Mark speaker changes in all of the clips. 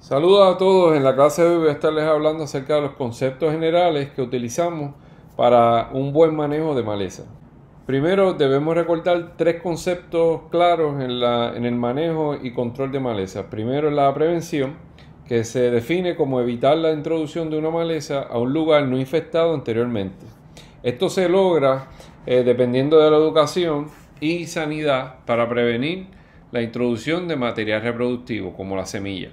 Speaker 1: Saludos a todos. En la clase de hoy voy a estarles hablando acerca de los conceptos generales que utilizamos para un buen manejo de maleza. Primero debemos recordar tres conceptos claros en, el manejo y control de maleza. Primero la prevención, que se define como evitar la introducción de una maleza a un lugar no infectado anteriormente. Esto se logra eh, dependiendo de la educación y sanidad para prevenir la introducción de material reproductivo como la semilla.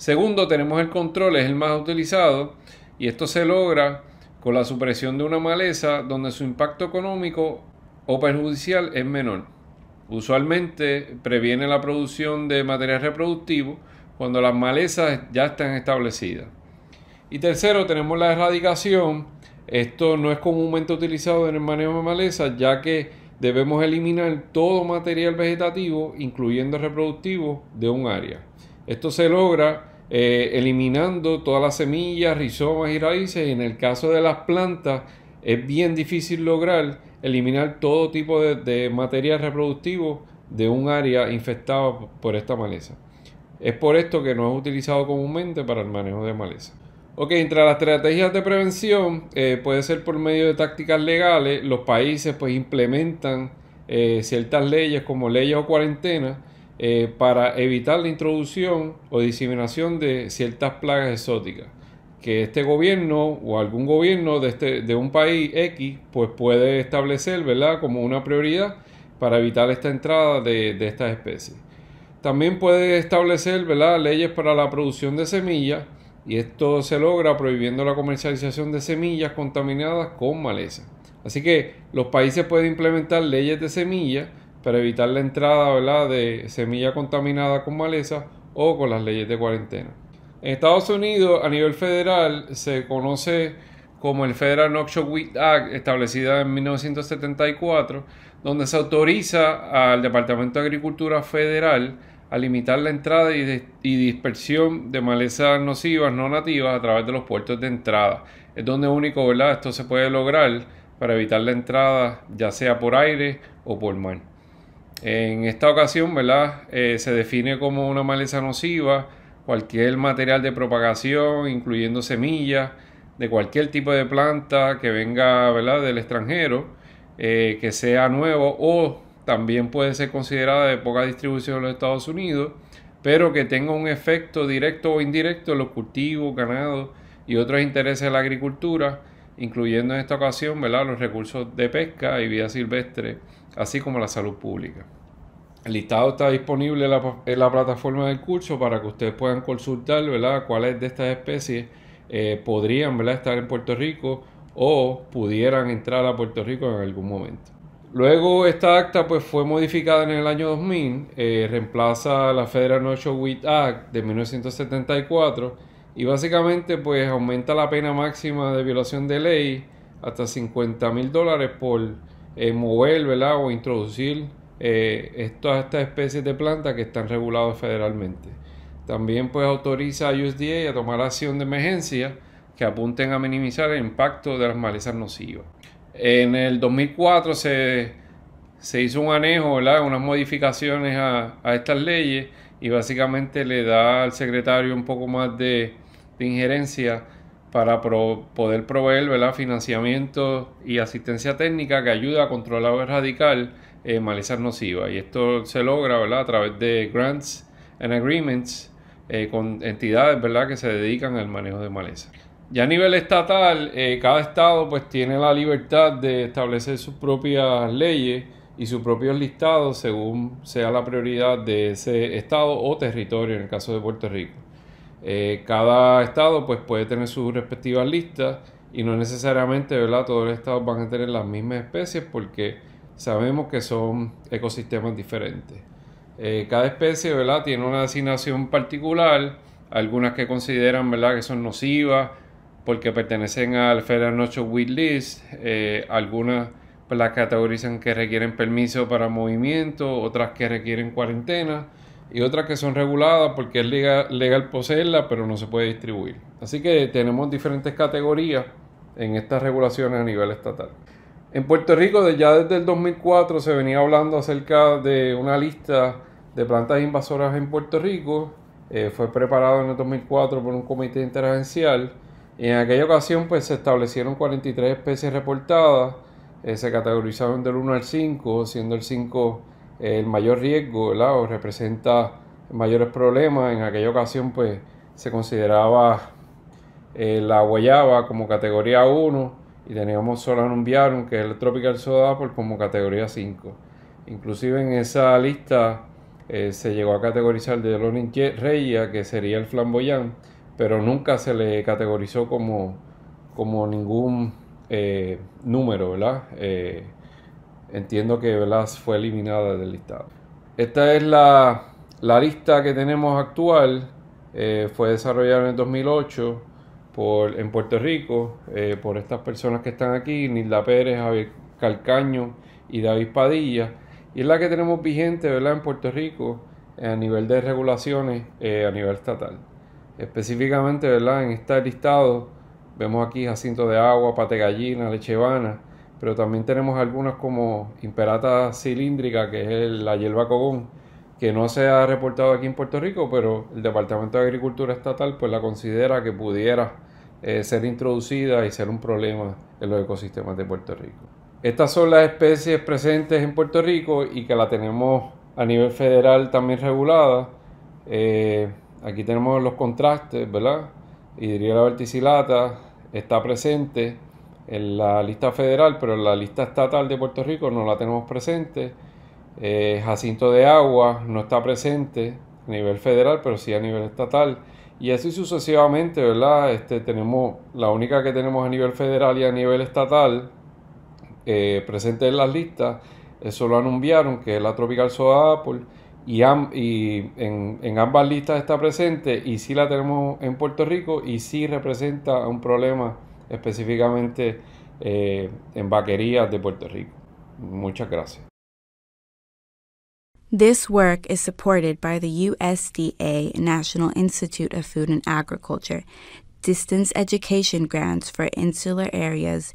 Speaker 1: Segundo, tenemos el control, es el más utilizado y esto se logra con la supresión de una maleza donde su impacto económico o perjudicial es menor. Usualmente previene la producción de material reproductivo cuando las malezas ya están establecidas. Y tercero, tenemos la erradicación. Esto no es comúnmente utilizado en el manejo de malezas, ya que debemos eliminar todo material vegetativo, incluyendo reproductivo, de un área. Esto se logra eh, eliminando todas las semillas, rizomas y raíces. Y en el caso de las plantas, es bien difícil lograr eliminar todo tipo de, material reproductivo de un área infectada por esta maleza. Es por esto que no es utilizado comúnmente para el manejo de maleza. Ok, entre las estrategias de prevención, eh, puede ser por medio de tácticas legales, los países pues implementan eh, ciertas leyes como leyes o cuarentena eh, para evitar la introducción o diseminación de ciertas plagas exóticas que este gobierno o algún gobierno este, de, un país X pues puede establecer ¿verdad? como una prioridad para evitar esta entrada de, de estas especies. También puede establecer ¿verdad? leyes para la producción de semillas y esto se logra prohibiendo la comercialización de semillas contaminadas con maleza. Así que los países pueden implementar leyes de semillas para evitar la entrada de semilla contaminada con maleza o con las leyes de cuarentena. En Estados Unidos, a nivel federal, se conoce como el Federal Noxious Weed Act, establecida en 1974, donde se autoriza al Departamento de Agricultura Federal a limitar la entrada y, dispersión de malezas nocivas no nativas a través de los puertos de entrada. Es donde único, Esto se puede lograr para evitar la entrada ya sea por aire o por mar. En esta ocasión, ¿verdad? Eh, se define como una maleza nociva cualquier material de propagación, incluyendo semillas, de cualquier tipo de planta que venga del extranjero, eh, que sea nuevo o también puede ser considerada de poca distribución en los Estados Unidos, pero que tenga un efecto directo o indirecto en los cultivos, ganados y otros intereses de la agricultura incluyendo en esta ocasión ¿verdad? los recursos de pesca y vida silvestre, así como la salud pública. El listado está disponible en la, plataforma del curso para que ustedes puedan consultar ¿verdad? cuáles de estas especies eh, podrían estar en Puerto Rico o pudieran entrar a Puerto Rico en algún momento. Luego esta acta pues, fue modificada en el año 2000, eh, reemplaza la Federal No Show Act de 1974 y básicamente pues aumenta la pena máxima de violación de ley hasta 50 mil dólares por eh, mover o introducir todas eh, estas, estas especies de plantas que están reguladas federalmente. También pues autoriza a USDA a tomar acción de emergencia que apunten a minimizar el impacto de las malezas nocivas. En el 2004 se se hizo un anejo, unas modificaciones a, estas leyes y básicamente le da al secretario un poco más de, injerencia para poder proveer ¿verdad? financiamiento y asistencia técnica que ayuda a controlar o erradicar eh, malezas nocivas. Y esto se logra ¿verdad? a través de grants and agreements eh, con entidades ¿verdad? que se dedican al manejo de maleza Ya a nivel estatal, eh, cada estado pues tiene la libertad de establecer sus propias leyes y sus propios listados según sea la prioridad de ese estado o territorio en el caso de Puerto Rico. Eh, cada estado pues puede tener sus respectivas listas y no necesariamente ¿verdad? todos los estados van a tener las mismas especies porque sabemos que son ecosistemas diferentes. Eh, cada especie ¿verdad? tiene una designación particular, algunas que consideran ¿verdad? que son nocivas porque pertenecen al Federal Noxious Weed List, eh, algunas las categorizan que requieren permiso para movimiento, otras que requieren cuarentena y otras que son reguladas porque es legal, poseerla pero no se puede distribuir. Así que tenemos diferentes categorías en estas regulaciones a nivel estatal. En Puerto Rico ya desde el 2004 se venía hablando acerca de una lista de plantas invasoras en Puerto Rico. Eh, fue preparado en el 2004 por un comité interagencial. Y en aquella ocasión pues, se establecieron 43 especies reportadas se categorizaban del 1 al 5, siendo el 5 el mayor riesgo, ¿verdad? O representa mayores problemas. En aquella ocasión, pues, se consideraba eh, la guayaba como categoría 1 y teníamos Solanum viarum, que es el Tropical Soda, como categoría 5. Inclusive en esa lista eh, se llegó a categorizar de Lorin Reya, que sería el flamboyán, pero nunca se le categorizó como, como ningún eh, número, ¿verdad? Eh, entiendo que fue eliminada del listado. Esta es la, lista que tenemos actual. Eh, fue desarrollada en el 2008 por, en Puerto Rico por estas personas que están aquí, Nilda Pérez, Javier Calcaño y David Padilla. Y es la que tenemos vigente ¿verdad? en Puerto Rico a nivel de regulaciones a nivel estatal. Específicamente ¿verdad? en este listado Vemos aquí jacinto de agua, pate gallina, lechevana, pero también tenemos algunas como imperata cilíndrica, que es la hierba cogón, que no se ha reportado aquí en Puerto Rico, pero el Departamento de Agricultura Estatal pues la considera que pudiera eh, ser introducida y ser un problema en los ecosistemas de Puerto Rico. Estas son las especies presentes en Puerto Rico y que la tenemos a nivel federal también regulada. Eh, aquí tenemos los contrastes, ¿verdad? Hidriela verticilata está presente en la lista federal, pero en la lista estatal de Puerto Rico no la tenemos presente. Eh, Jacinto de Agua no está presente a nivel federal, pero sí a nivel estatal. Y así sucesivamente, ¿verdad? Este, tenemos, la única que tenemos a nivel federal y a nivel estatal eh, presente en las listas es solo anunciaron que es la Tropical Soda Apple y, am, y en, en, ambas listas está presente y si la tenemos en Puerto Rico y si representa un problema específicamente eh, en vaquerías de Puerto Rico. Muchas gracias. This work is supported by the USDA National Institute of Food and Agriculture, distance education grants for insular areas,